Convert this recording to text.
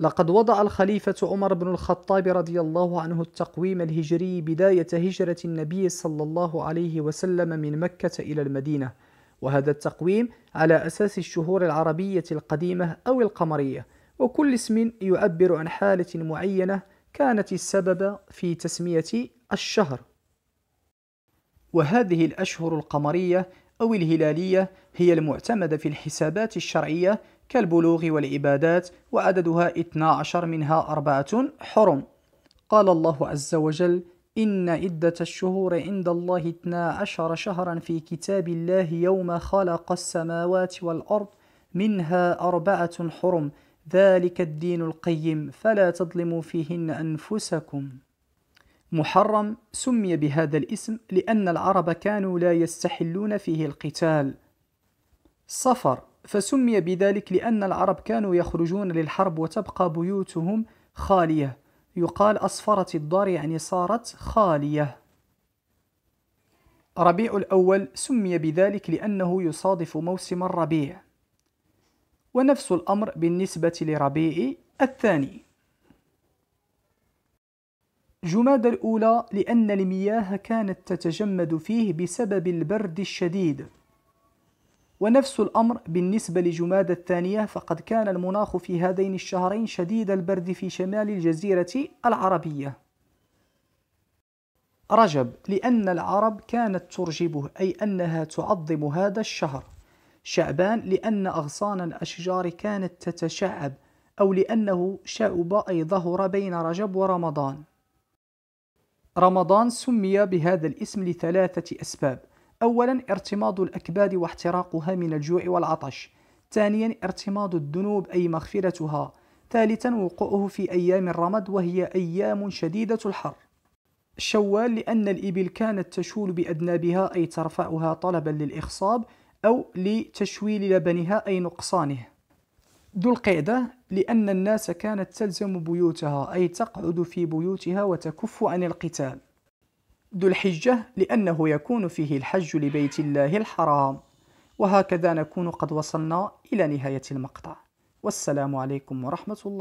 لقد وضع الخليفة عمر بن الخطاب رضي الله عنه التقويم الهجري بداية هجرة النبي صلى الله عليه وسلم من مكة إلى المدينة، وهذا التقويم على أساس الشهور العربية القديمة أو القمرية، وكل اسم يعبر عن حالة معينة كانت السبب في تسمية الشهر. وهذه الأشهر القمرية أو الهلالية هي المعتمدة في الحسابات الشرعية كالبلوغ والإبادات وعددها 12 منها أربعة حرم قال الله عز وجل إن عدة الشهور عند الله 12 شهرا في كتاب الله يوم خلق السماوات والأرض منها أربعة حرم ذلك الدين القيم فلا تظلموا فيهن أنفسكم محرم سمي بهذا الاسم لأن العرب كانوا لا يستحلون فيه القتال صفر فسمي بذلك لأن العرب كانوا يخرجون للحرب وتبقى بيوتهم خالية يقال أصفرت الدار يعني صارت خالية ربيع الأول سمي بذلك لأنه يصادف موسم الربيع ونفس الأمر بالنسبة لربيع الثاني جماد الأولى لأن المياه كانت تتجمد فيه بسبب البرد الشديد ونفس الأمر بالنسبة لجمادة الثانية فقد كان المناخ في هذين الشهرين شديد البرد في شمال الجزيرة العربية رجب لأن العرب كانت ترجبه أي أنها تعظم هذا الشهر شعبان لأن أغصان الأشجار كانت تتشعب أو لأنه شعب أي ظهر بين رجب ورمضان رمضان سمي بهذا الاسم لثلاثة أسباب أولا ارتماض الأكباد واحتراقها من الجوع والعطش ثانيا ارتماض الذنوب أي مغفرتها ثالثا وقوعه في أيام الرمد وهي أيام شديدة الحر شوال لأن الإبل كانت تشول بأذنابها أي ترفعها طلبا للإخصاب أو لتشويل لبنها أي نقصانه ذو القعدة لأن الناس كانت تلزم بيوتها أي تقعد في بيوتها وتكف عن القتال ذو الحجة لأنه يكون فيه الحج لبيت الله الحرام وهكذا نكون قد وصلنا إلى نهاية المقطع والسلام عليكم ورحمة الله